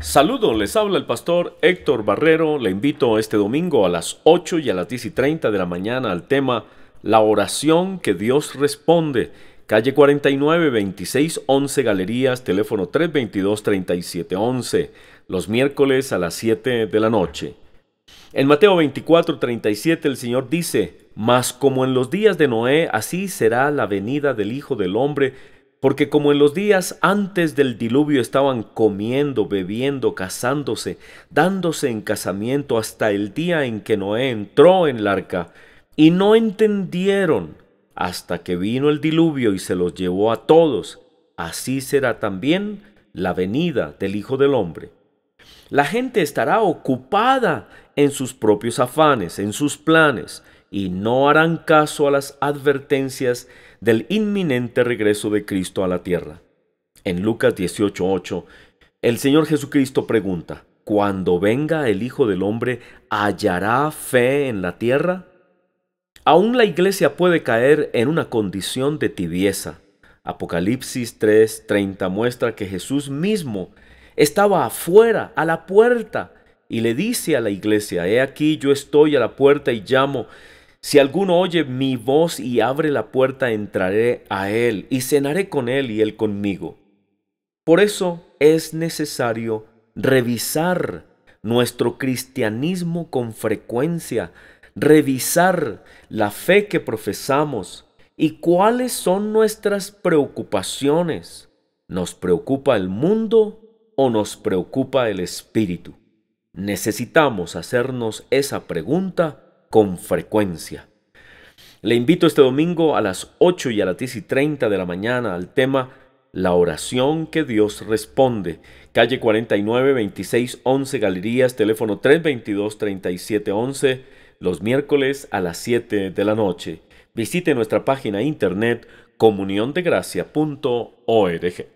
Saludos, les habla el pastor Héctor Barrero. Le invito este domingo a las 8 y a las 10 y 30 de la mañana al tema La oración que Dios responde. Calle 49, 26, 11, Galerías, teléfono 322-3711, los miércoles a las 7 de la noche. En Mateo 24, 37 el Señor dice, Mas como en los días de Noé, así será la venida del Hijo del Hombre, porque como en los días antes del diluvio estaban comiendo, bebiendo, casándose, dándose en casamiento hasta el día en que Noé entró en el arca, y no entendieron hasta que vino el diluvio y se los llevó a todos, así será también la venida del Hijo del Hombre. La gente estará ocupada en sus propios afanes, en sus planes, y no harán caso a las advertencias del inminente regreso de Cristo a la tierra. En Lucas 18:8, el Señor Jesucristo pregunta, ¿Cuando venga el Hijo del Hombre, hallará fe en la tierra? Aún la iglesia puede caer en una condición de tibieza. Apocalipsis 3:30 muestra que Jesús mismo estaba afuera, a la puerta, y le dice a la iglesia, He aquí yo estoy a la puerta y llamo, si alguno oye mi voz y abre la puerta, entraré a él y cenaré con él y él conmigo. Por eso es necesario revisar nuestro cristianismo con frecuencia, revisar la fe que profesamos y cuáles son nuestras preocupaciones. ¿Nos preocupa el mundo o nos preocupa el espíritu? Necesitamos hacernos esa pregunta con frecuencia. Le invito este domingo a las 8 y a las 10 y 30 de la mañana al tema La oración que Dios responde. Calle 49, 26, 11 Galerías, teléfono 322-3711, los miércoles a las 7 de la noche. Visite nuestra página internet comuniondegracia.org.